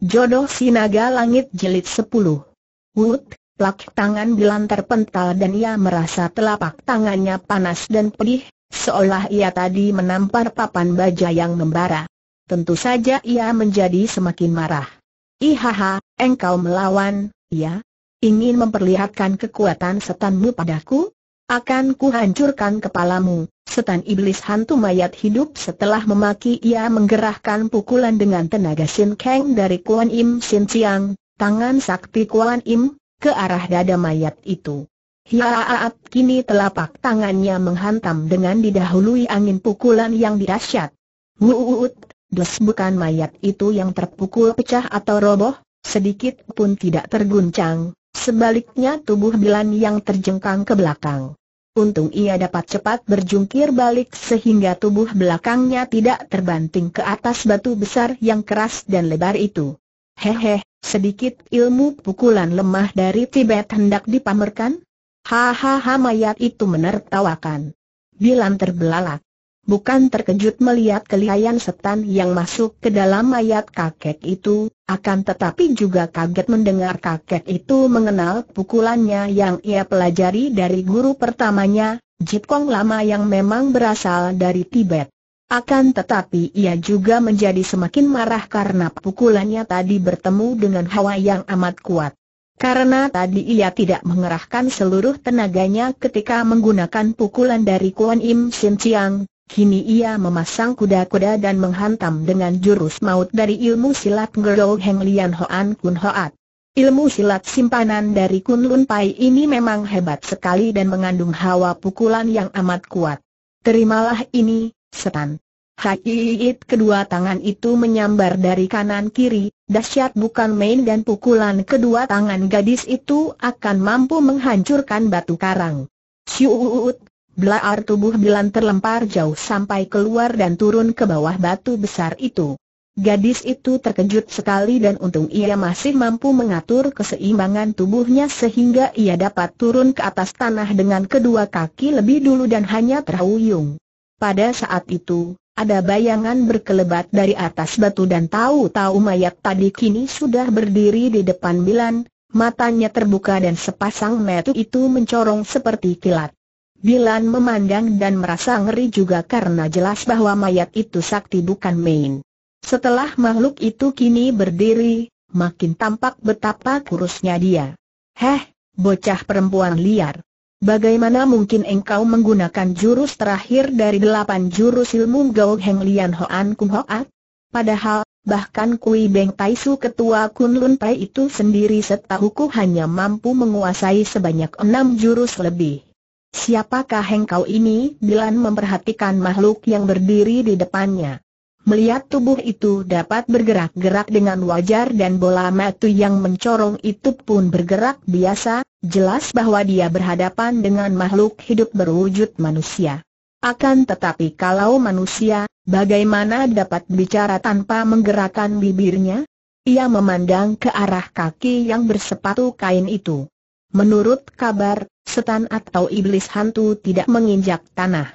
Jodoh Sinaga Langit jelit 10 Wut, plak tangan lantar pental dan ia merasa telapak tangannya panas dan pedih, seolah ia tadi menampar papan baja yang membara. Tentu saja ia menjadi semakin marah. Ihaha, engkau melawan, ya? Ingin memperlihatkan kekuatan setanmu padaku? Akan kuhancurkan kepalamu, setan iblis hantu mayat hidup setelah memaki ia menggerahkan pukulan dengan tenaga Sin Kang dari Kuan Im Sin Siang, tangan sakti Kuan Im, ke arah dada mayat itu. Hiaaat kini telapak tangannya menghantam dengan didahului angin pukulan yang dirasyat. Wuuut, dus bukan mayat itu yang terpukul pecah atau roboh, sedikit pun tidak terguncang, sebaliknya tubuh Bilan yang terjengkang ke belakang. Untung ia dapat cepat berjungkir balik sehingga tubuh belakangnya tidak terbanting ke atas batu besar yang keras dan lebar itu. Hehe, sedikit ilmu pukulan lemah dari Tibet hendak dipamerkan? Hahaha mayat itu menertawakan. Bilan terbelalak bukan terkejut melihat kelihayan setan yang masuk ke dalam mayat kakek itu, akan tetapi juga kaget mendengar kakek itu mengenal pukulannya yang ia pelajari dari guru pertamanya, Jip Kong lama yang memang berasal dari Tibet. Akan tetapi ia juga menjadi semakin marah karena pukulannya tadi bertemu dengan hawa yang amat kuat. Karena tadi ia tidak mengerahkan seluruh tenaganya ketika menggunakan pukulan dari Kuan Im Sin Chiang, Kini ia memasang kuda-kuda dan menghantam dengan jurus maut dari ilmu silat Ngero Heng Lian Hoan Kun Hoat. Ilmu silat simpanan dari Kun Lun Pai ini memang hebat sekali dan mengandung hawa pukulan yang amat kuat. Terimalah ini, setan. Haiit kedua tangan itu menyambar dari kanan kiri, dahsyat bukan main dan pukulan kedua tangan gadis itu akan mampu menghancurkan batu karang. Siuut, Belaar tubuh Bilan terlempar jauh sampai keluar dan turun ke bawah batu besar itu. Gadis itu terkejut sekali dan untung ia masih mampu mengatur keseimbangan tubuhnya sehingga ia dapat turun ke atas tanah dengan kedua kaki lebih dulu dan hanya terhuyung. Pada saat itu, ada bayangan berkelebat dari atas batu dan tahu-tahu mayat tadi kini sudah berdiri di depan Bilan, matanya terbuka dan sepasang metu itu mencorong seperti kilat. Bilan memandang dan merasa ngeri juga karena jelas bahwa mayat itu sakti bukan main. Setelah makhluk itu kini berdiri, makin tampak betapa kurusnya dia. Heh, bocah perempuan liar. Bagaimana mungkin engkau menggunakan jurus terakhir dari delapan jurus ilmu Gao Heng Lian Hoan Kum Hoat? Padahal, bahkan Kui Beng Tai Su ketua Kun Lun Pai itu sendiri setahuku hanya mampu menguasai sebanyak enam jurus lebih. Siapakah hengkau ini? Dilan memperhatikan makhluk yang berdiri di depannya. Melihat tubuh itu dapat bergerak-gerak dengan wajar dan bola mata yang mencorong itu pun bergerak biasa, jelas bahwa dia berhadapan dengan makhluk hidup berwujud manusia. Akan tetapi kalau manusia, bagaimana dapat bicara tanpa menggerakkan bibirnya? Ia memandang ke arah kaki yang bersepatu kain itu. Menurut kabar, setan atau iblis hantu tidak menginjak tanah.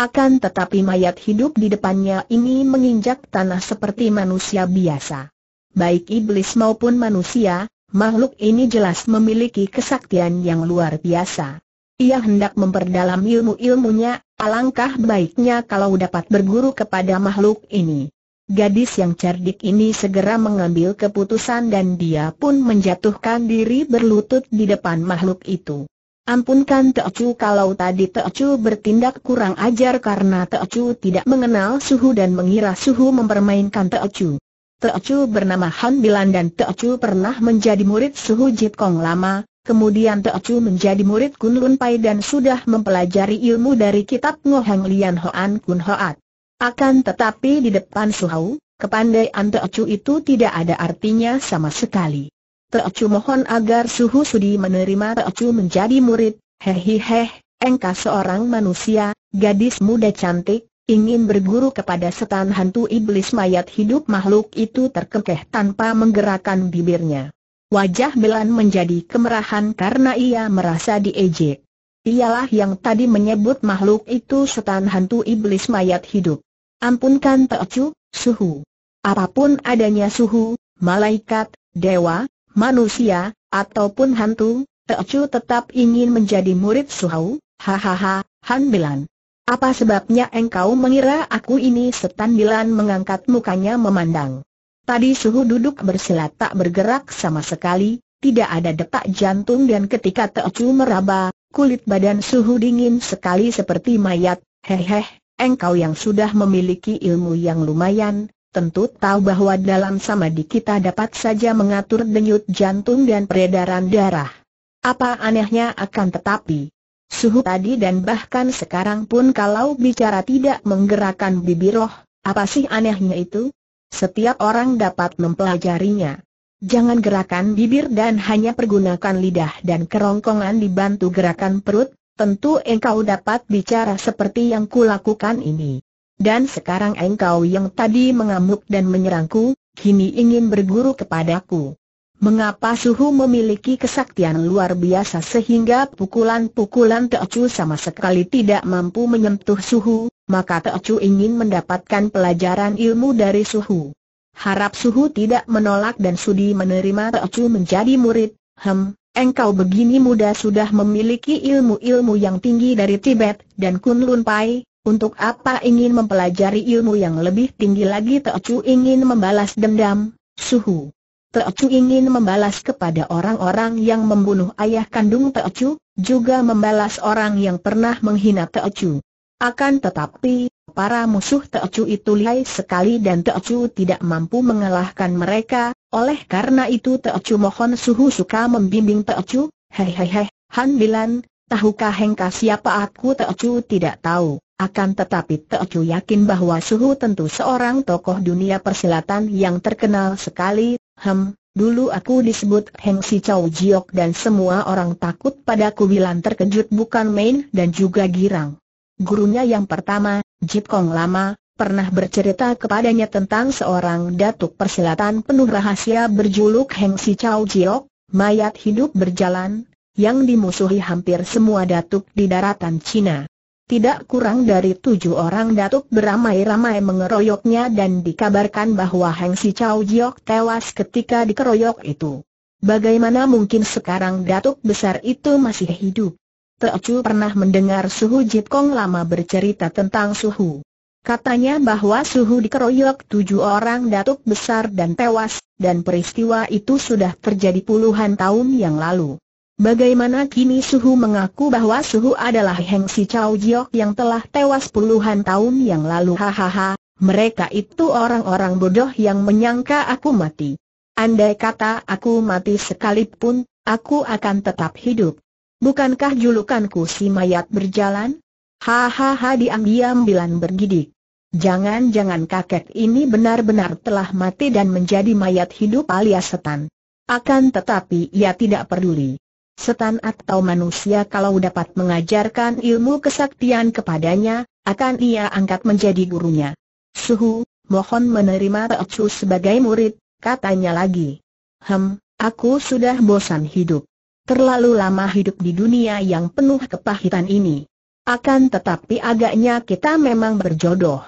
Akan tetapi mayat hidup di depannya ini menginjak tanah seperti manusia biasa. Baik iblis maupun manusia, makhluk ini jelas memiliki kesaktian yang luar biasa. Ia hendak memperdalam ilmu-ilmunya, alangkah baiknya kalau dapat berguru kepada makhluk ini. Gadis yang cerdik ini segera mengambil keputusan dan dia pun menjatuhkan diri berlutut di depan makhluk itu. Ampunkan Teocu kalau tadi Teocu bertindak kurang ajar karena Teocu tidak mengenal suhu dan mengira suhu mempermainkan Teocu. Teocu bernama Han Bilan dan Teocu pernah menjadi murid suhu Jit Kong lama, kemudian Teocu menjadi murid Kun Lun Pai dan sudah mempelajari ilmu dari kitab Ngohang Lian Hoan Kun Hoat. Akan tetapi di depan Suhau, kepandaian Teocu itu tidak ada artinya sama sekali. Teocu mohon agar Suhu Sudi menerima Teocu menjadi murid, hehiheh, engkau seorang manusia, gadis muda cantik, ingin berguru kepada setan hantu iblis mayat hidup makhluk itu terkekeh tanpa menggerakkan bibirnya. Wajah Belan menjadi kemerahan karena ia merasa diejek. Ialah yang tadi menyebut makhluk itu setan hantu iblis mayat hidup. Ampunkan Teocu, suhu. Apapun adanya suhu, malaikat, dewa, manusia, ataupun hantu, Teocu tetap ingin menjadi murid suhu, hahaha, Han Bilan. Apa sebabnya engkau mengira aku ini setan Bilan mengangkat mukanya memandang. Tadi suhu duduk bersila tak bergerak sama sekali, tidak ada detak jantung dan ketika Teocu meraba, kulit badan suhu dingin sekali seperti mayat, hehe, engkau yang sudah memiliki ilmu yang lumayan, tentu tahu bahwa dalam samadhi kita dapat saja mengatur denyut jantung dan peredaran darah. Apa anehnya akan tetapi, suhu tadi dan bahkan sekarang pun kalau bicara tidak menggerakkan bibir roh, apa sih anehnya itu? Setiap orang dapat mempelajarinya. Jangan gerakan bibir dan hanya pergunakan lidah dan kerongkongan dibantu gerakan perut, tentu engkau dapat bicara seperti yang kulakukan ini. Dan sekarang engkau yang tadi mengamuk dan menyerangku, kini ingin berguru kepadaku. Mengapa Suhu memiliki kesaktian luar biasa sehingga pukulan-pukulan Teocu sama sekali tidak mampu menyentuh Suhu, maka Teocu ingin mendapatkan pelajaran ilmu dari Suhu. Harap Suhu tidak menolak dan Sudi menerima Teocu menjadi murid, hem, engkau begini muda sudah memiliki ilmu-ilmu yang tinggi dari Tibet dan Kunlun Pai, untuk apa ingin mempelajari ilmu yang lebih tinggi lagi Teocu ingin membalas dendam, Suhu. Teocu ingin membalas kepada orang-orang yang membunuh ayah kandung Teocu, juga membalas orang yang pernah menghina Teocu. Akan tetapi, Para musuh Teocu itu lihai sekali dan Teocu tidak mampu mengalahkan mereka, oleh karena itu Teocu mohon suhu suka membimbing Teocu, hehehe, Han Bilan, tahukah hengka siapa aku Teocu tidak tahu. Akan tetapi Teocu yakin bahwa Suhu tentu seorang tokoh dunia persilatan yang terkenal sekali, hem, dulu aku disebut Heng Si Chow Jiok dan semua orang takut padaku bilang terkejut bukan main dan juga girang. Gurunya yang pertama, Jip Kong Lama, pernah bercerita kepadanya tentang seorang datuk persilatan penuh rahasia berjuluk Heng Si Chow Jiok, mayat hidup berjalan, yang dimusuhi hampir semua datuk di daratan Cina. Tidak kurang dari tujuh orang datuk beramai-ramai mengeroyoknya dan dikabarkan bahwa Heng Si Chow Jiok tewas ketika dikeroyok itu. Bagaimana mungkin sekarang datuk besar itu masih hidup? Teocu pernah mendengar Suhu Jip Kong lama bercerita tentang Suhu. Katanya bahwa Suhu dikeroyok tujuh orang datuk besar dan tewas, dan peristiwa itu sudah terjadi puluhan tahun yang lalu. Bagaimana kini Suhu mengaku bahwa Suhu adalah Heng Si Chow Jiok yang telah tewas puluhan tahun yang lalu hahaha, mereka itu orang-orang bodoh yang menyangka aku mati. Andai kata aku mati sekalipun, aku akan tetap hidup. Bukankah julukanku si mayat berjalan? Hahaha diam-diam Bilan bergidik. Jangan-jangan kakek ini benar-benar telah mati dan menjadi mayat hidup alias setan. Akan tetapi ia tidak peduli. Setan atau manusia kalau dapat mengajarkan ilmu kesaktian kepadanya, akan ia angkat menjadi gurunya. Suhu, mohon menerima Teocu sebagai murid, katanya lagi. Hem, aku sudah bosan hidup. Terlalu lama hidup di dunia yang penuh kepahitan ini. Akan tetapi agaknya kita memang berjodoh.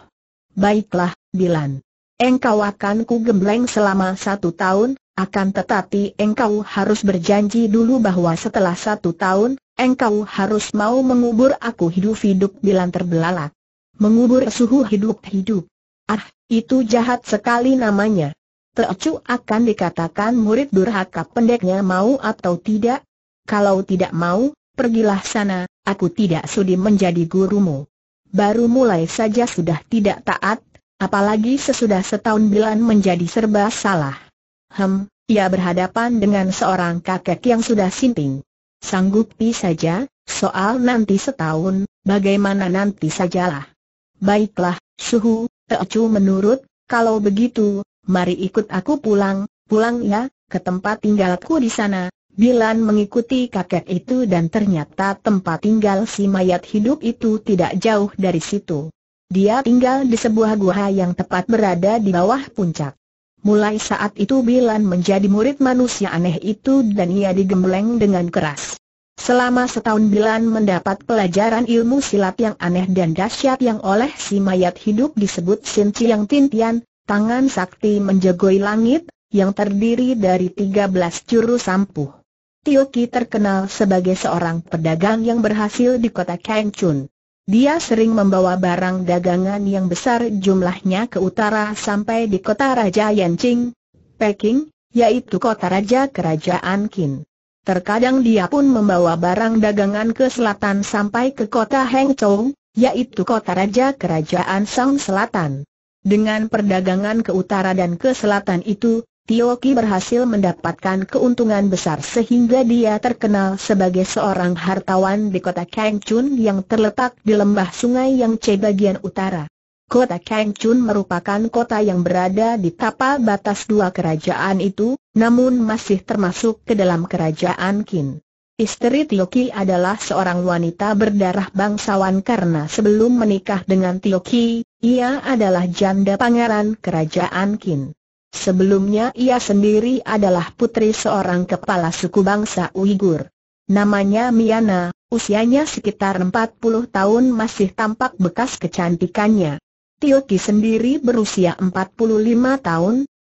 Baiklah, bilan. Engkau akan ku gembleng selama satu tahun, akan tetapi engkau harus berjanji dulu bahwa setelah satu tahun, engkau harus mau mengubur aku hidup-hidup Bilan terbelalak. Mengubur suhu hidup-hidup. Ah, itu jahat sekali namanya. Teocu akan dikatakan murid durhaka pendeknya mau atau tidak, kalau tidak mau, pergilah sana, aku tidak sudi menjadi gurumu. Baru mulai saja sudah tidak taat, apalagi sesudah setahun bilan menjadi serba salah. Hem, ia berhadapan dengan seorang kakek yang sudah sinting. Sanggupi saja, soal nanti setahun, bagaimana nanti sajalah. Baiklah, suhu, teocu menurut, kalau begitu, mari ikut aku pulang, pulang ya, ke tempat tinggalku di sana, Bilan mengikuti kakek itu dan ternyata tempat tinggal si mayat hidup itu tidak jauh dari situ. Dia tinggal di sebuah gua yang tepat berada di bawah puncak. Mulai saat itu Bilan menjadi murid manusia aneh itu dan ia digembleng dengan keras. Selama setahun Bilan mendapat pelajaran ilmu silat yang aneh dan dahsyat yang oleh si mayat hidup disebut Sin Chiang Tintian, tangan sakti menjegoi langit, yang terdiri dari 13 jurus ampuh. Tio Ki terkenal sebagai seorang pedagang yang berhasil di kota Chun. Dia sering membawa barang dagangan yang besar jumlahnya ke utara sampai di kota Raja Yanqing, Peking, yaitu kota Raja Kerajaan Qin. Terkadang dia pun membawa barang dagangan ke selatan sampai ke kota Hengchou, yaitu kota Raja Kerajaan Song Selatan. Dengan perdagangan ke utara dan ke selatan itu, Tioki berhasil mendapatkan keuntungan besar sehingga dia terkenal sebagai seorang hartawan di kota Kangchun yang terletak di lembah sungai yang bagian utara. Kota Kangchun merupakan kota yang berada di tapal batas dua kerajaan itu, namun masih termasuk ke dalam kerajaan Qin. Istri Tioki adalah seorang wanita berdarah bangsawan karena sebelum menikah dengan Tioki, ia adalah janda pangeran kerajaan Qin. Sebelumnya ia sendiri adalah putri seorang kepala suku bangsa Uighur. Namanya Miana, usianya sekitar 40 tahun masih tampak bekas kecantikannya. Tio sendiri berusia 45 tahun.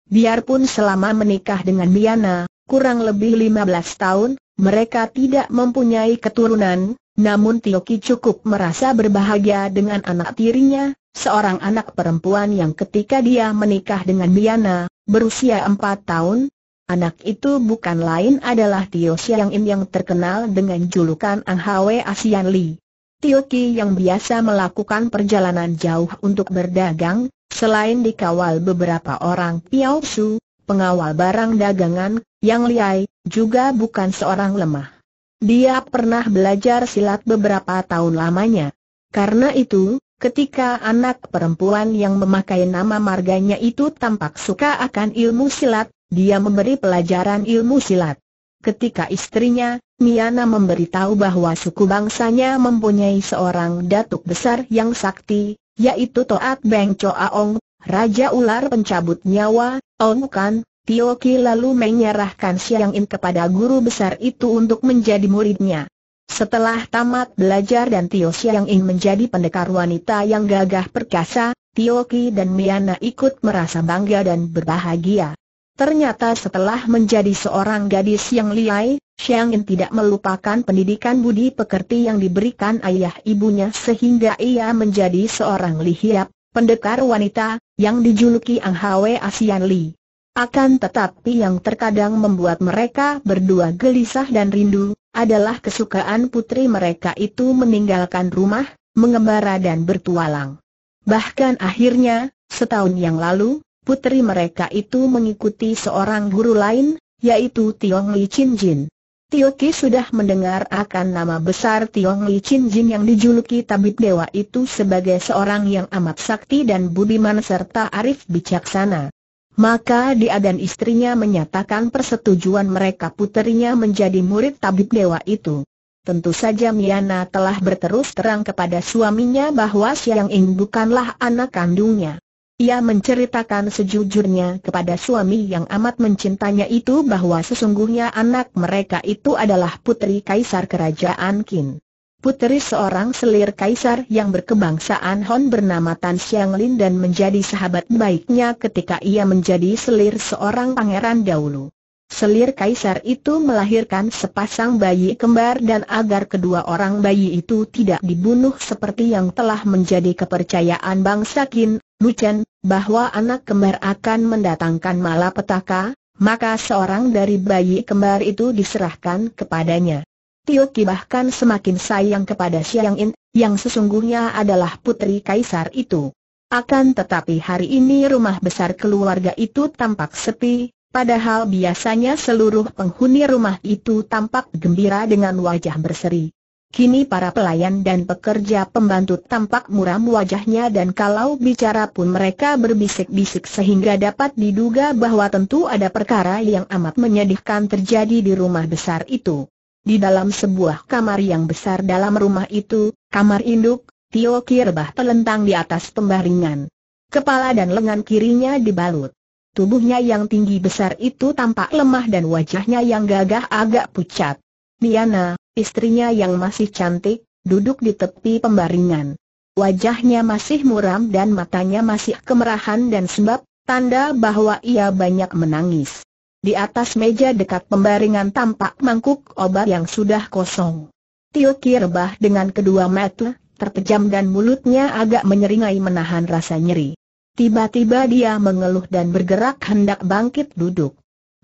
Biarpun selama menikah dengan Miana, kurang lebih 15 tahun, mereka tidak mempunyai keturunan, namun Tioki cukup merasa berbahagia dengan anak tirinya, seorang anak perempuan yang ketika dia menikah dengan Miana, berusia empat tahun, anak itu bukan lain adalah Tio Siang Im yang terkenal dengan julukan Ang Hwe Asian Li. Tio yang biasa melakukan perjalanan jauh untuk berdagang, selain dikawal beberapa orang Piao Su, pengawal barang dagangan, yang liai, juga bukan seorang lemah. Dia pernah belajar silat beberapa tahun lamanya. Karena itu, ketika anak perempuan yang memakai nama marganya itu tampak suka akan ilmu silat, dia memberi pelajaran ilmu silat. Ketika istrinya, Miana memberitahu bahwa suku bangsanya mempunyai seorang datuk besar yang sakti, yaitu Toat Beng Choa Ong, Raja Ular Pencabut Nyawa, Ong Kan, Tio Ki lalu menyerahkan Siang In kepada guru besar itu untuk menjadi muridnya. Setelah tamat belajar dan Tio Siang In menjadi pendekar wanita yang gagah perkasa, Tio Ki dan Miana ikut merasa bangga dan berbahagia. Ternyata setelah menjadi seorang gadis yang liai, Siang In tidak melupakan pendidikan budi pekerti yang diberikan ayah ibunya sehingga ia menjadi seorang lihiap, pendekar wanita, yang dijuluki Ang Hwe Asian Li. Akan tetapi yang terkadang membuat mereka berdua gelisah dan rindu, adalah kesukaan putri mereka itu meninggalkan rumah, mengembara dan bertualang. Bahkan akhirnya, setahun yang lalu, putri mereka itu mengikuti seorang guru lain, yaitu Tiong Li Chin Jin. Tio sudah mendengar akan nama besar Tiong Li Chin Jin yang dijuluki Tabib Dewa itu sebagai seorang yang amat sakti dan budiman serta arif bijaksana. Maka dia dan istrinya menyatakan persetujuan mereka puterinya menjadi murid tabib dewa itu. Tentu saja Miana telah berterus terang kepada suaminya bahwa Siang Ying bukanlah anak kandungnya. Ia menceritakan sejujurnya kepada suami yang amat mencintanya itu bahwa sesungguhnya anak mereka itu adalah putri kaisar kerajaan Qin. Putri seorang selir kaisar yang berkebangsaan Hon bernama Tan Xianglin dan menjadi sahabat baiknya ketika ia menjadi selir seorang pangeran dahulu. Selir kaisar itu melahirkan sepasang bayi kembar dan agar kedua orang bayi itu tidak dibunuh seperti yang telah menjadi kepercayaan bangsa Qin, Luchen, bahwa anak kembar akan mendatangkan malapetaka, maka seorang dari bayi kembar itu diserahkan kepadanya. Tio Ki bahkan semakin sayang kepada Siang In, yang sesungguhnya adalah putri kaisar itu. Akan tetapi hari ini rumah besar keluarga itu tampak sepi, padahal biasanya seluruh penghuni rumah itu tampak gembira dengan wajah berseri. Kini para pelayan dan pekerja pembantu tampak muram wajahnya dan kalau bicara pun mereka berbisik-bisik sehingga dapat diduga bahwa tentu ada perkara yang amat menyedihkan terjadi di rumah besar itu. Di dalam sebuah kamar yang besar dalam rumah itu, kamar induk, Tio Kirbah telentang di atas pembaringan. Kepala dan lengan kirinya dibalut. Tubuhnya yang tinggi besar itu tampak lemah dan wajahnya yang gagah agak pucat. Miana, istrinya yang masih cantik, duduk di tepi pembaringan. Wajahnya masih muram dan matanya masih kemerahan dan sebab, tanda bahwa ia banyak menangis. Di atas meja dekat pembaringan tampak mangkuk obat yang sudah kosong. Tio rebah dengan kedua mata terpejam dan mulutnya agak menyeringai menahan rasa nyeri. Tiba-tiba dia mengeluh dan bergerak hendak bangkit duduk.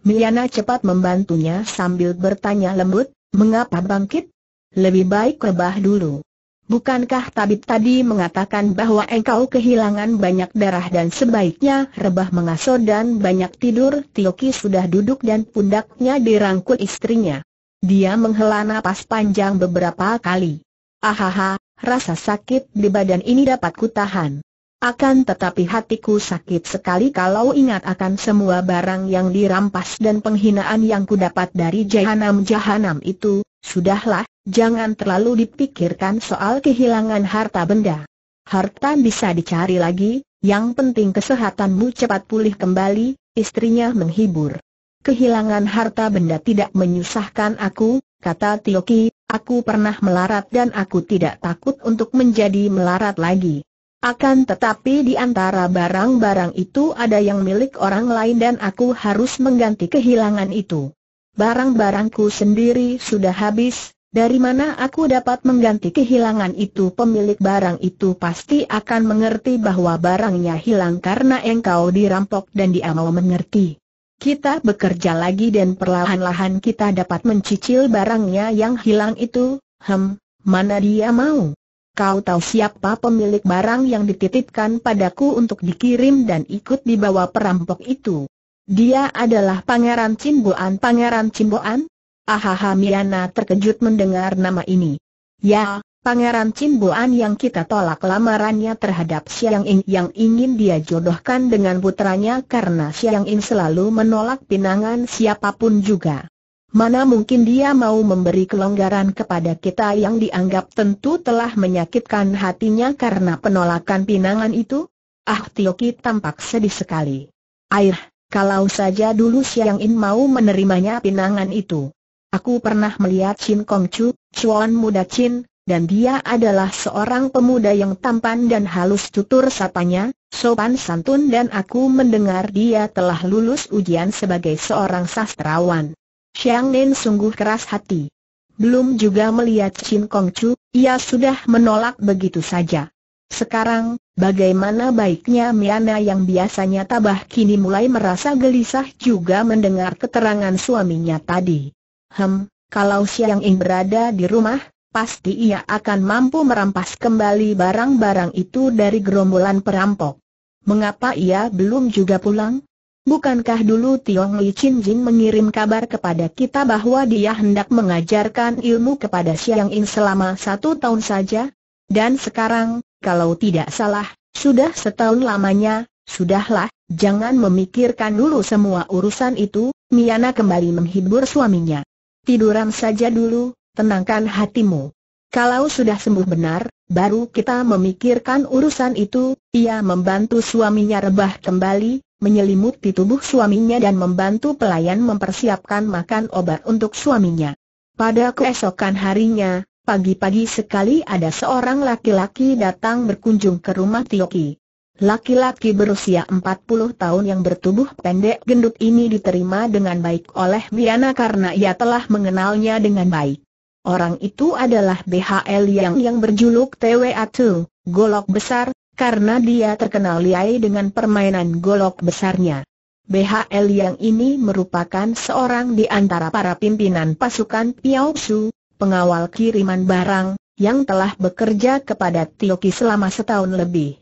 Miana cepat membantunya sambil bertanya lembut, mengapa bangkit? Lebih baik rebah dulu. Bukankah tabib tadi mengatakan bahwa engkau kehilangan banyak darah dan sebaiknya rebah mengasuh dan banyak tidur? Tioki sudah duduk dan pundaknya dirangkul istrinya. Dia menghela nafas panjang beberapa kali. Ahaha, rasa sakit di badan ini dapat tahan. Akan tetapi hatiku sakit sekali kalau ingat akan semua barang yang dirampas dan penghinaan yang kudapat dari jahanam-jahanam itu, sudahlah, Jangan terlalu dipikirkan soal kehilangan harta benda. Harta bisa dicari lagi, yang penting kesehatanmu cepat pulih kembali, istrinya menghibur. Kehilangan harta benda tidak menyusahkan aku, kata Tioki, aku pernah melarat dan aku tidak takut untuk menjadi melarat lagi. Akan tetapi di antara barang-barang itu ada yang milik orang lain dan aku harus mengganti kehilangan itu. Barang-barangku sendiri sudah habis, dari mana aku dapat mengganti kehilangan itu pemilik barang itu pasti akan mengerti bahwa barangnya hilang karena engkau dirampok dan dia mau mengerti. Kita bekerja lagi dan perlahan-lahan kita dapat mencicil barangnya yang hilang itu, hem, mana dia mau. Kau tahu siapa pemilik barang yang dititipkan padaku untuk dikirim dan ikut dibawa perampok itu? Dia adalah Pangeran Cimboan. Pangeran Cimboan? Ahaha Miana terkejut mendengar nama ini. Ya, Pangeran Cimbuan yang kita tolak lamarannya terhadap Siang Ing yang ingin dia jodohkan dengan putranya karena Siang Ing selalu menolak pinangan siapapun juga. Mana mungkin dia mau memberi kelonggaran kepada kita yang dianggap tentu telah menyakitkan hatinya karena penolakan pinangan itu? Ah Tioki tampak sedih sekali. Air, kalau saja dulu Siang Ing mau menerimanya pinangan itu. Aku pernah melihat Chin Kong Chu, Chuan muda Chin, dan dia adalah seorang pemuda yang tampan dan halus tutur sapanya, sopan santun dan aku mendengar dia telah lulus ujian sebagai seorang sastrawan. Xiang Nen sungguh keras hati. Belum juga melihat Chin Kong Chu, ia sudah menolak begitu saja. Sekarang, bagaimana baiknya Miana yang biasanya tabah kini mulai merasa gelisah juga mendengar keterangan suaminya tadi. Hem, kalau Siang Ing berada di rumah, pasti ia akan mampu merampas kembali barang-barang itu dari gerombolan perampok. Mengapa ia belum juga pulang? Bukankah dulu Tiong Li Chin Jin mengirim kabar kepada kita bahwa dia hendak mengajarkan ilmu kepada Siang In selama satu tahun saja? Dan sekarang, kalau tidak salah, sudah setahun lamanya, sudahlah, jangan memikirkan dulu semua urusan itu, Miana kembali menghibur suaminya. Tiduran saja dulu, tenangkan hatimu. Kalau sudah sembuh benar, baru kita memikirkan urusan itu, ia membantu suaminya rebah kembali, menyelimuti tubuh suaminya dan membantu pelayan mempersiapkan makan obat untuk suaminya. Pada keesokan harinya, pagi-pagi sekali ada seorang laki-laki datang berkunjung ke rumah Tioki. Laki-laki berusia 40 tahun yang bertubuh pendek gendut ini diterima dengan baik oleh Miana karena ia telah mengenalnya dengan baik. Orang itu adalah BHL yang yang berjuluk TWA2, golok besar, karena dia terkenal liai dengan permainan golok besarnya. BHL yang ini merupakan seorang di antara para pimpinan pasukan Piao Su, pengawal kiriman barang, yang telah bekerja kepada Tioki selama setahun lebih.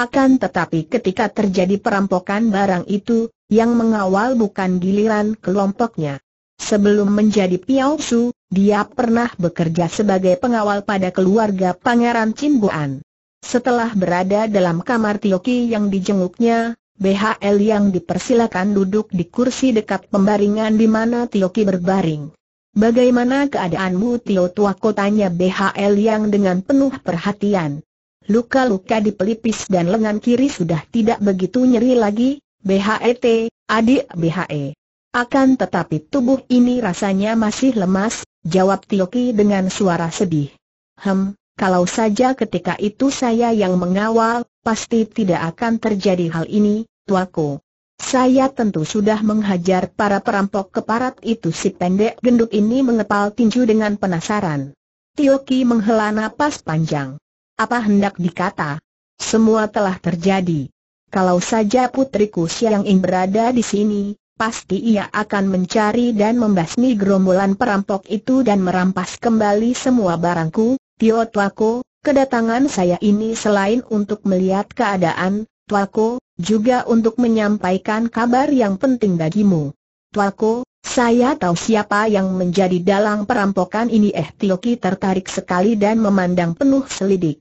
Akan tetapi ketika terjadi perampokan barang itu, yang mengawal bukan giliran kelompoknya. Sebelum menjadi Piao dia pernah bekerja sebagai pengawal pada keluarga Pangeran Cimbuan. Setelah berada dalam kamar Tioki yang dijenguknya, BHL yang dipersilakan duduk di kursi dekat pembaringan di mana Tioki berbaring. Bagaimana keadaanmu Tio Tua kotanya BHL yang dengan penuh perhatian. Luka-luka di pelipis dan lengan kiri sudah tidak begitu nyeri lagi, BHET, adik BHE. Akan tetapi tubuh ini rasanya masih lemas, jawab Tioki dengan suara sedih. Hem, kalau saja ketika itu saya yang mengawal, pasti tidak akan terjadi hal ini, tuaku. Saya tentu sudah menghajar para perampok keparat itu si pendek gendut ini mengepal tinju dengan penasaran. Tioki menghela napas panjang. Apa hendak dikata? Semua telah terjadi. Kalau saja putriku Siang Ing berada di sini, pasti ia akan mencari dan membasmi gerombolan perampok itu dan merampas kembali semua barangku, Tio Tuako, kedatangan saya ini selain untuk melihat keadaan, Tuako, juga untuk menyampaikan kabar yang penting bagimu. Tuako, saya tahu siapa yang menjadi dalang perampokan ini eh Tioki tertarik sekali dan memandang penuh selidik.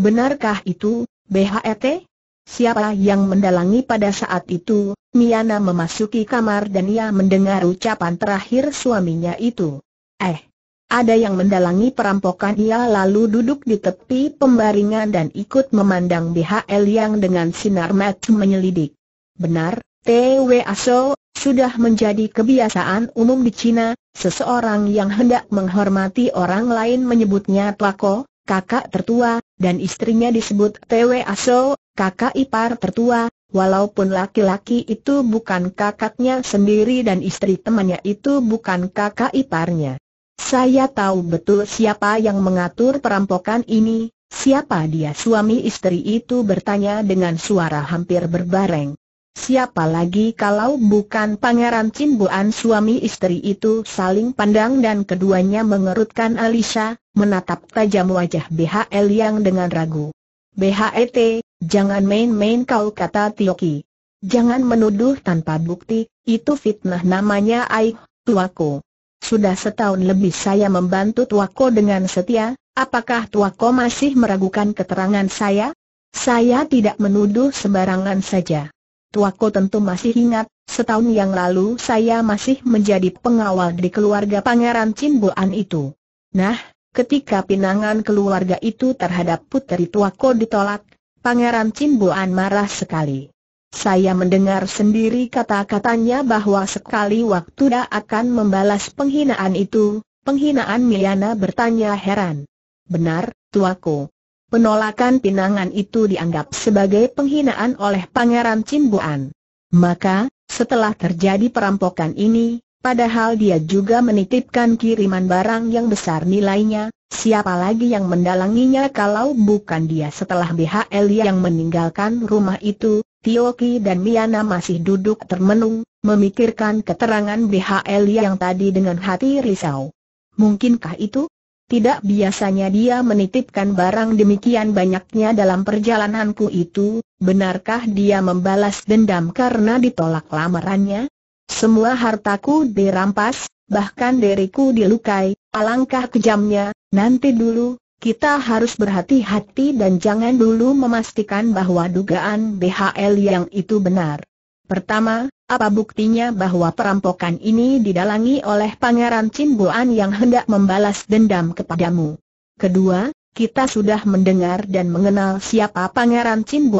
Benarkah itu, BHET? Siapa yang mendalangi pada saat itu? Miana memasuki kamar dan ia mendengar ucapan terakhir suaminya itu. Eh, ada yang mendalangi perampokan ia lalu duduk di tepi pembaringan dan ikut memandang BHL yang dengan sinar mat menyelidik. Benar, T.W. Aso, sudah menjadi kebiasaan umum di Cina, seseorang yang hendak menghormati orang lain menyebutnya Tlako, kakak tertua, dan istrinya disebut Tewe Aso, kakak ipar tertua, walaupun laki-laki itu bukan kakaknya sendiri dan istri temannya itu bukan kakak iparnya. Saya tahu betul siapa yang mengatur perampokan ini, siapa dia suami istri itu bertanya dengan suara hampir berbareng. Siapa lagi kalau bukan Pangeran Cimbuan suami istri itu saling pandang dan keduanya mengerutkan alisnya, menatap tajam wajah BHL yang dengan ragu. BHET, jangan main-main kau kata Tioki. Jangan menuduh tanpa bukti, itu fitnah namanya Aik, Tuako. Sudah setahun lebih saya membantu Tuako dengan setia, apakah Tuako masih meragukan keterangan saya? Saya tidak menuduh sembarangan saja. Tuaku tentu masih ingat, setahun yang lalu saya masih menjadi pengawal di keluarga Pangeran Cimbuan itu. Nah, ketika pinangan keluarga itu terhadap puteri Tuaku ditolak, Pangeran Cimbuan marah sekali. Saya mendengar sendiri kata-katanya bahwa sekali waktu dia akan membalas penghinaan itu, penghinaan Miliana bertanya heran. Benar, Tuaku. Penolakan pinangan itu dianggap sebagai penghinaan oleh Pangeran Cimbuan. Maka, setelah terjadi perampokan ini, padahal dia juga menitipkan kiriman barang yang besar nilainya, siapa lagi yang mendalanginya kalau bukan dia setelah BHL yang meninggalkan rumah itu, Tioki dan Miana masih duduk termenung, memikirkan keterangan BHL yang tadi dengan hati risau. Mungkinkah itu? Tidak biasanya dia menitipkan barang demikian banyaknya dalam perjalananku itu, benarkah dia membalas dendam karena ditolak lamarannya? Semua hartaku dirampas, bahkan diriku dilukai, alangkah kejamnya, nanti dulu, kita harus berhati-hati dan jangan dulu memastikan bahwa dugaan BHL yang itu benar. Pertama, apa buktinya bahwa perampokan ini didalangi oleh Pangeran Chin yang hendak membalas dendam kepadamu? Kedua, kita sudah mendengar dan mengenal siapa Pangeran Chin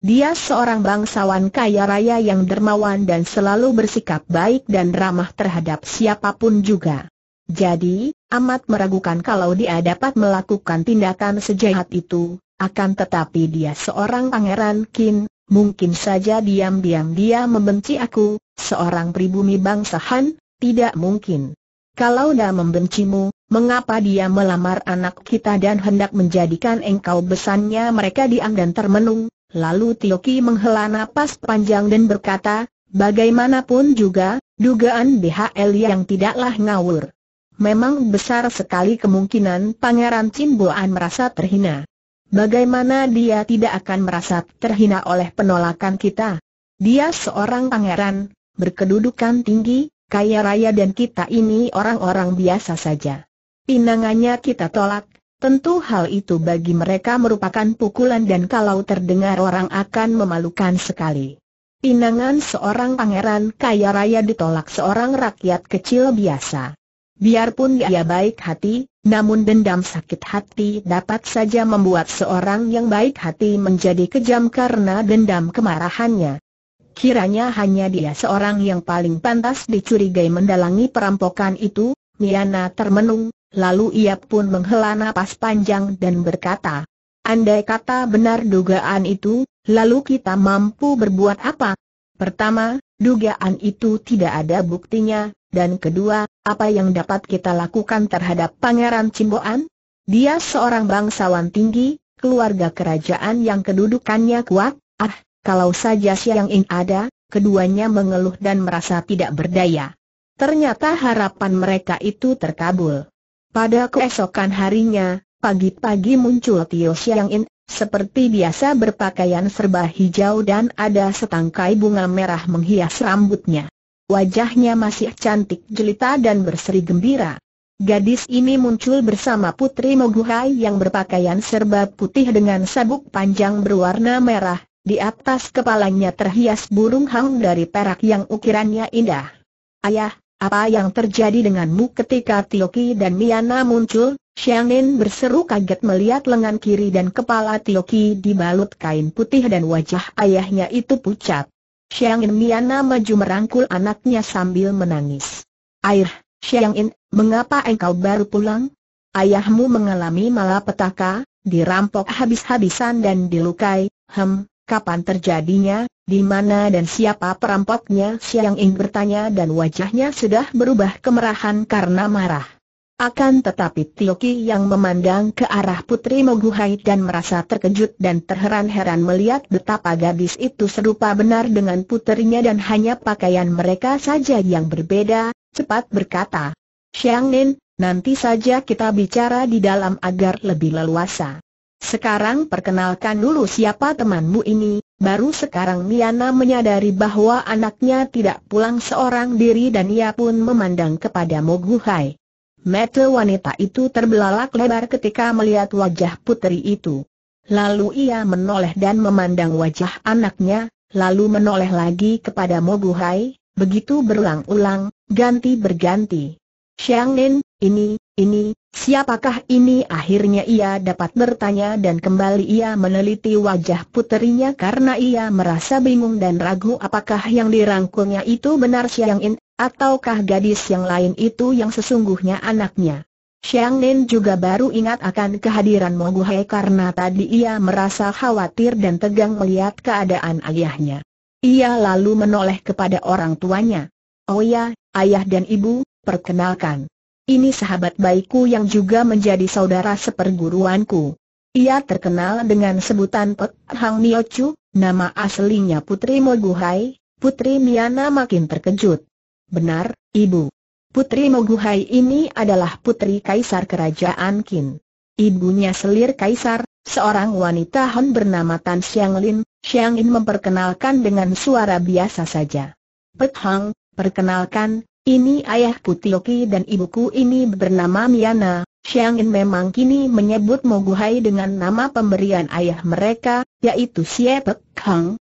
Dia seorang bangsawan kaya raya yang dermawan dan selalu bersikap baik dan ramah terhadap siapapun juga. Jadi, amat meragukan kalau dia dapat melakukan tindakan sejahat itu, akan tetapi dia seorang pangeran kin, mungkin saja diam-diam dia membenci aku, seorang pribumi bangsa Han, tidak mungkin. Kalau dah membencimu, mengapa dia melamar anak kita dan hendak menjadikan engkau besannya mereka diam dan termenung? Lalu Tioki menghela nafas panjang dan berkata, bagaimanapun juga, dugaan BHL yang tidaklah ngawur. Memang besar sekali kemungkinan Pangeran Cimboan merasa terhina. Bagaimana dia tidak akan merasa terhina oleh penolakan kita? Dia seorang pangeran, berkedudukan tinggi, kaya raya dan kita ini orang-orang biasa saja. Pinangannya kita tolak, tentu hal itu bagi mereka merupakan pukulan dan kalau terdengar orang akan memalukan sekali. Pinangan seorang pangeran kaya raya ditolak seorang rakyat kecil biasa. Biarpun dia baik hati, namun dendam sakit hati dapat saja membuat seorang yang baik hati menjadi kejam karena dendam kemarahannya. Kiranya hanya dia seorang yang paling pantas dicurigai mendalangi perampokan itu, Niana termenung, lalu ia pun menghela napas panjang dan berkata, Andai kata benar dugaan itu, lalu kita mampu berbuat apa? Pertama, dugaan itu tidak ada buktinya, dan kedua, apa yang dapat kita lakukan terhadap Pangeran Cimboan? Dia seorang bangsawan tinggi, keluarga kerajaan yang kedudukannya kuat, ah, kalau saja Siang Ing ada, keduanya mengeluh dan merasa tidak berdaya. Ternyata harapan mereka itu terkabul. Pada keesokan harinya, pagi-pagi muncul Tio Siang In seperti biasa berpakaian serba hijau dan ada setangkai bunga merah menghias rambutnya. Wajahnya masih cantik jelita dan berseri gembira. Gadis ini muncul bersama Putri Moguhai yang berpakaian serba putih dengan sabuk panjang berwarna merah, di atas kepalanya terhias burung hang dari perak yang ukirannya indah. Ayah, apa yang terjadi denganmu ketika Tioki dan Miana muncul? Shangin berseru kaget melihat lengan kiri dan kepala Tioki dibalut kain putih dan wajah ayahnya itu pucat. Shangin Miana maju merangkul anaknya sambil menangis. Air, Shangin, mengapa engkau baru pulang? Ayahmu mengalami malapetaka, dirampok habis-habisan dan dilukai, hem, kapan terjadinya, di mana dan siapa perampoknya? Siang Ing bertanya dan wajahnya sudah berubah kemerahan karena marah. Akan tetapi Tioki yang memandang ke arah Putri Moguhai dan merasa terkejut dan terheran-heran melihat betapa gadis itu serupa benar dengan putrinya dan hanya pakaian mereka saja yang berbeda, cepat berkata, Xiang Nin, nanti saja kita bicara di dalam agar lebih leluasa. Sekarang perkenalkan dulu siapa temanmu ini, Baru sekarang Miana menyadari bahwa anaknya tidak pulang seorang diri dan ia pun memandang kepada Moguhai. Mata wanita itu terbelalak lebar ketika melihat wajah putri itu. Lalu ia menoleh dan memandang wajah anaknya, lalu menoleh lagi kepada Moguhai, begitu berulang-ulang, ganti berganti. Nen, ini, ini, Siapakah ini akhirnya ia dapat bertanya dan kembali ia meneliti wajah puterinya karena ia merasa bingung dan ragu apakah yang dirangkulnya itu benar Xiang In, ataukah gadis yang lain itu yang sesungguhnya anaknya. Xiang juga baru ingat akan kehadiran Mogu karena tadi ia merasa khawatir dan tegang melihat keadaan ayahnya. Ia lalu menoleh kepada orang tuanya. Oh ya, ayah dan ibu, perkenalkan. Ini sahabat baikku yang juga menjadi saudara seperguruanku. Ia terkenal dengan sebutan Pek Hang Chu, nama aslinya Putri Moguhai, Putri Miana makin terkejut. Benar, Ibu. Putri Moguhai ini adalah putri kaisar kerajaan Qin. Ibunya selir kaisar, seorang wanita Hon bernama Tan Xiang Xianglin memperkenalkan dengan suara biasa saja. Pek Hang, perkenalkan, ini ayahku Tioki dan ibuku ini bernama Miana. Xiangin memang kini menyebut Moguhai dengan nama pemberian ayah mereka, yaitu Xie Pek Hang.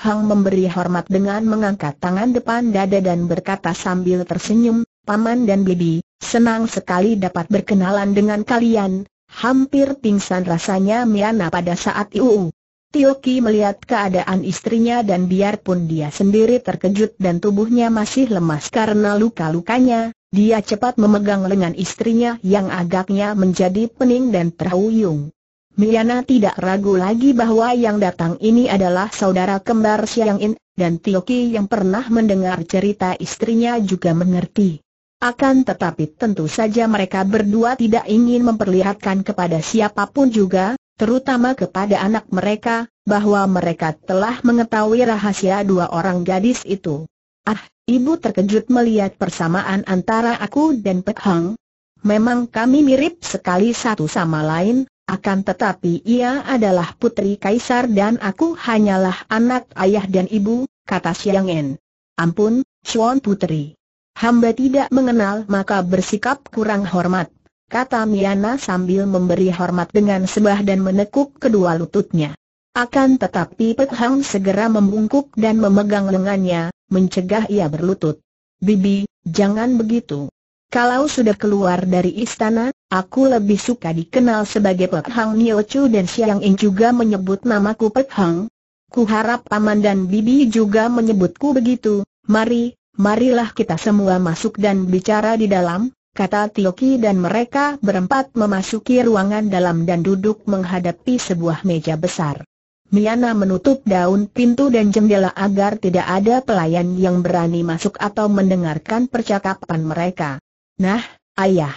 Hang memberi hormat dengan mengangkat tangan depan dada dan berkata sambil tersenyum, Paman dan Bibi, senang sekali dapat berkenalan dengan kalian. Hampir pingsan rasanya Miana pada saat itu. Tio melihat keadaan istrinya dan biarpun dia sendiri terkejut dan tubuhnya masih lemas karena luka-lukanya, dia cepat memegang lengan istrinya yang agaknya menjadi pening dan terhuyung. Miana tidak ragu lagi bahwa yang datang ini adalah saudara kembar Siang In, dan Tio yang pernah mendengar cerita istrinya juga mengerti. Akan tetapi tentu saja mereka berdua tidak ingin memperlihatkan kepada siapapun juga, terutama kepada anak mereka, bahwa mereka telah mengetahui rahasia dua orang gadis itu. Ah, ibu terkejut melihat persamaan antara aku dan Pek Hang. Memang kami mirip sekali satu sama lain, akan tetapi ia adalah putri kaisar dan aku hanyalah anak ayah dan ibu, kata Siang En. Ampun, Chuan Putri. Hamba tidak mengenal maka bersikap kurang hormat kata Miana sambil memberi hormat dengan sebah dan menekuk kedua lututnya. Akan tetapi Pek Hang segera membungkuk dan memegang lengannya, mencegah ia berlutut. Bibi, jangan begitu. Kalau sudah keluar dari istana, aku lebih suka dikenal sebagai Pek Hang Nio Chu dan Siang Ing juga menyebut namaku Pek Hang. Kuharap Paman dan Bibi juga menyebutku begitu, mari, marilah kita semua masuk dan bicara di dalam, kata Tioki dan mereka berempat memasuki ruangan dalam dan duduk menghadapi sebuah meja besar. Miana menutup daun pintu dan jendela agar tidak ada pelayan yang berani masuk atau mendengarkan percakapan mereka. Nah, ayah.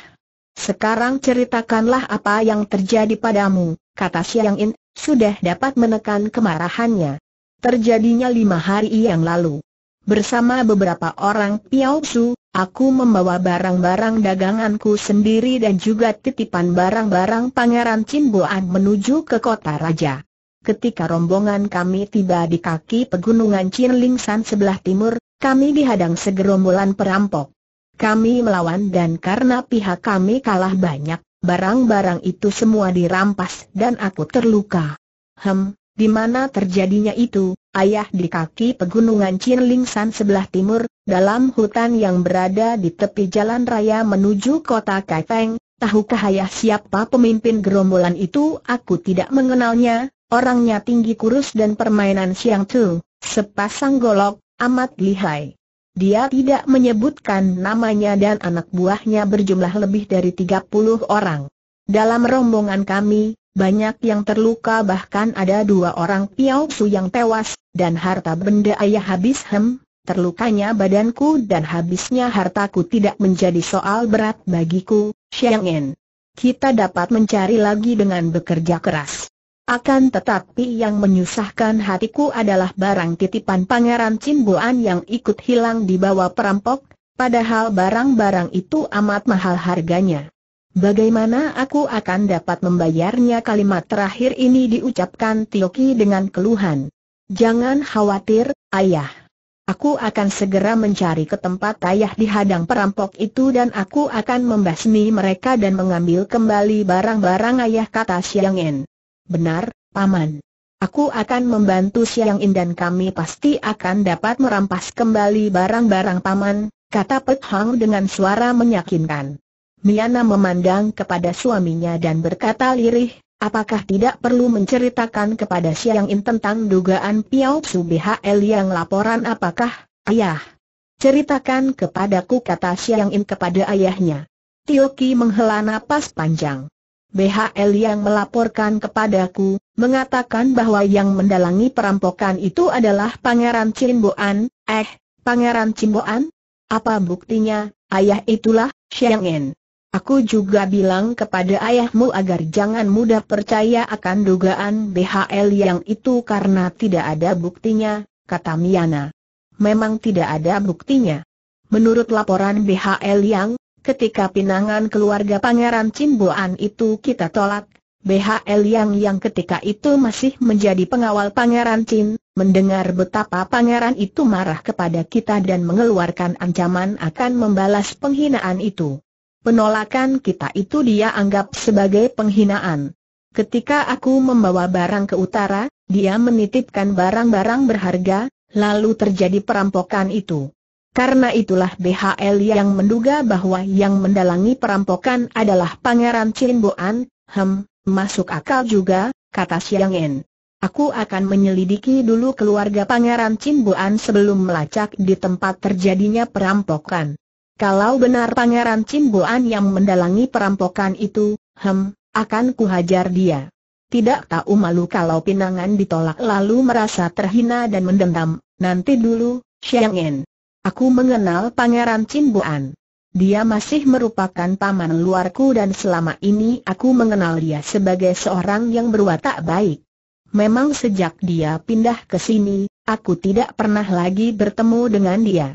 Sekarang ceritakanlah apa yang terjadi padamu, kata Xiang In, sudah dapat menekan kemarahannya. Terjadinya lima hari yang lalu. Bersama beberapa orang Piao Su, Aku membawa barang-barang daganganku sendiri dan juga titipan barang-barang Pangeran Cimboan menuju ke kota raja. Ketika rombongan kami tiba di kaki pegunungan San sebelah timur, kami dihadang segerombolan perampok. Kami melawan dan karena pihak kami kalah banyak, barang-barang itu semua dirampas dan aku terluka. Hem, di mana terjadinya itu, ayah di kaki pegunungan Chinlingsan sebelah timur, dalam hutan yang berada di tepi jalan raya menuju kota Kaifeng, tahukah ayah siapa pemimpin gerombolan itu? Aku tidak mengenalnya, orangnya tinggi kurus dan permainan siang tu, sepasang golok, amat lihai. Dia tidak menyebutkan namanya dan anak buahnya berjumlah lebih dari tiga puluh orang. Dalam rombongan kami, banyak yang terluka bahkan ada dua orang Piao Su yang tewas, dan harta benda ayah habis hem, terlukanya badanku dan habisnya hartaku tidak menjadi soal berat bagiku, Xiang En. Kita dapat mencari lagi dengan bekerja keras. Akan tetapi yang menyusahkan hatiku adalah barang titipan Pangeran Cimbuan yang ikut hilang di bawah perampok, padahal barang-barang itu amat mahal harganya. Bagaimana aku akan dapat membayarnya kalimat terakhir ini diucapkan Tioki dengan keluhan. Jangan khawatir, ayah. Aku akan segera mencari ke tempat ayah dihadang perampok itu dan aku akan membasmi mereka dan mengambil kembali barang-barang ayah kata Siang En. Benar, Paman. Aku akan membantu Siang In dan kami pasti akan dapat merampas kembali barang-barang paman, kata Pek Hang dengan suara meyakinkan. Miana memandang kepada suaminya dan berkata lirih, apakah tidak perlu menceritakan kepada Siang In tentang dugaan Piao Su BHL yang laporan apakah, ayah? Ceritakan kepadaku kata Siang In kepada ayahnya. Tioki menghela napas panjang. BHL yang melaporkan kepadaku, mengatakan bahwa yang mendalangi perampokan itu adalah Pangeran Cimboan, eh, Pangeran Cimboan? Apa buktinya, ayah itulah, Siang In. Aku juga bilang kepada ayahmu agar jangan mudah percaya akan dugaan BHL yang itu karena tidak ada buktinya, kata Miana. Memang tidak ada buktinya. Menurut laporan BHL yang, ketika pinangan keluarga Pangeran Cimbuan itu kita tolak, BHL yang yang ketika itu masih menjadi pengawal Pangeran Cin, mendengar betapa Pangeran itu marah kepada kita dan mengeluarkan ancaman akan membalas penghinaan itu. Penolakan kita itu dia anggap sebagai penghinaan. Ketika aku membawa barang ke utara, dia menitipkan barang-barang berharga, lalu terjadi perampokan itu. Karena itulah BHL yang menduga bahwa yang mendalangi perampokan adalah Pangeran Cimboan, hem, masuk akal juga, kata Siang En. Aku akan menyelidiki dulu keluarga Pangeran Cimboan sebelum melacak di tempat terjadinya perampokan. Kalau benar Pangeran Cimbuan yang mendalangi perampokan itu, hem, akan kuhajar dia. Tidak tahu malu kalau pinangan ditolak lalu merasa terhina dan mendendam, nanti dulu, Xiang Aku mengenal Pangeran Cimbuan. Dia masih merupakan paman luarku dan selama ini aku mengenal dia sebagai seorang yang berwatak baik. Memang sejak dia pindah ke sini, aku tidak pernah lagi bertemu dengan dia.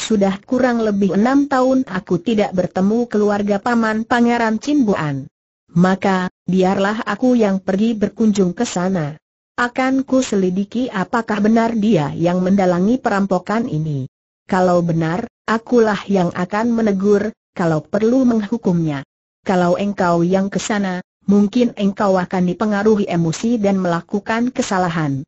Sudah kurang lebih enam tahun aku tidak bertemu keluarga paman Pangeran Cimbuan. Maka, biarlah aku yang pergi berkunjung ke sana. Akan ku selidiki apakah benar dia yang mendalangi perampokan ini. Kalau benar, akulah yang akan menegur, kalau perlu menghukumnya. Kalau engkau yang ke sana, mungkin engkau akan dipengaruhi emosi dan melakukan kesalahan.